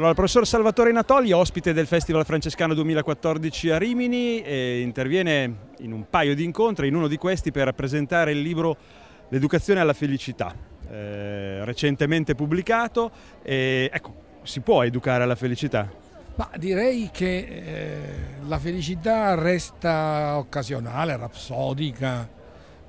Allora, il professor Salvatore Natoli, ospite del Festival Francescano 2014 a Rimini, interviene in un paio di incontri, in uno di questi per presentare il libro L'educazione alla felicità, eh, recentemente pubblicato. E, ecco, si può educare alla felicità? Ma direi che eh, la felicità resta occasionale, rapsodica,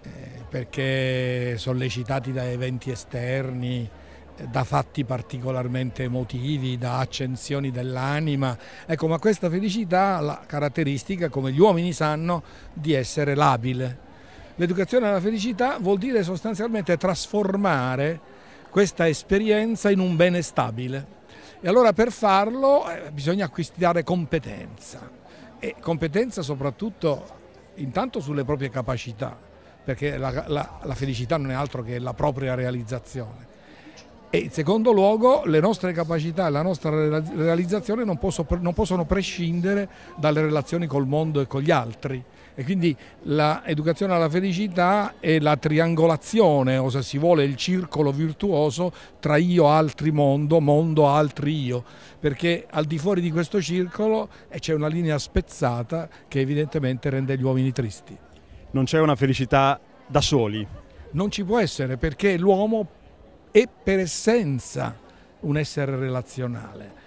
eh, perché sollecitati da eventi esterni, eh, da fatti particolarmente emotivi, da accensioni dell'anima, ecco, ma questa felicità ha la caratteristica, come gli uomini sanno, di essere labile. L'educazione alla felicità vuol dire sostanzialmente trasformare questa esperienza in un bene stabile. E allora per farlo eh, bisogna acquistare competenza e competenza soprattutto intanto sulle proprie capacità, perché la, la, la felicità non è altro che la propria realizzazione e in secondo luogo le nostre capacità e la nostra realizzazione non, posso, non possono prescindere dalle relazioni col mondo e con gli altri. E quindi l'educazione alla felicità è la triangolazione, o se si vuole il circolo virtuoso tra io, altri mondo, mondo, altri io, perché al di fuori di questo circolo eh, c'è una linea spezzata che evidentemente rende gli uomini tristi. Non c'è una felicità da soli. Non ci può essere perché l'uomo è per essenza un essere relazionale.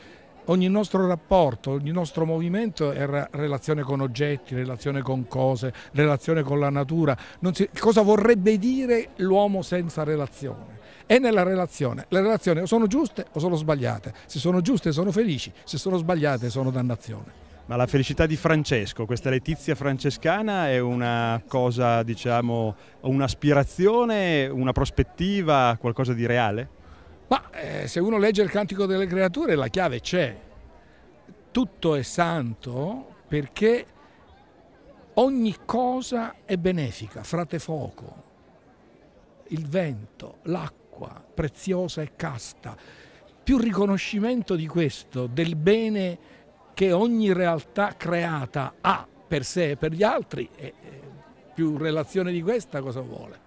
Ogni nostro rapporto, ogni nostro movimento è relazione con oggetti, relazione con cose, relazione con la natura. Si, cosa vorrebbe dire l'uomo senza relazione? È nella relazione. Le relazioni o sono giuste o sono sbagliate. Se sono giuste sono felici, se sono sbagliate sono dannazione ma la felicità di Francesco, questa letizia francescana è una cosa, diciamo, un'aspirazione, una prospettiva, qualcosa di reale? Ma eh, se uno legge il Cantico delle Creature la chiave c'è. Tutto è santo perché ogni cosa è benefica, frate fuoco, il vento, l'acqua, preziosa e casta. Più riconoscimento di questo, del bene che ogni realtà creata ha per sé e per gli altri e più relazione di questa cosa vuole?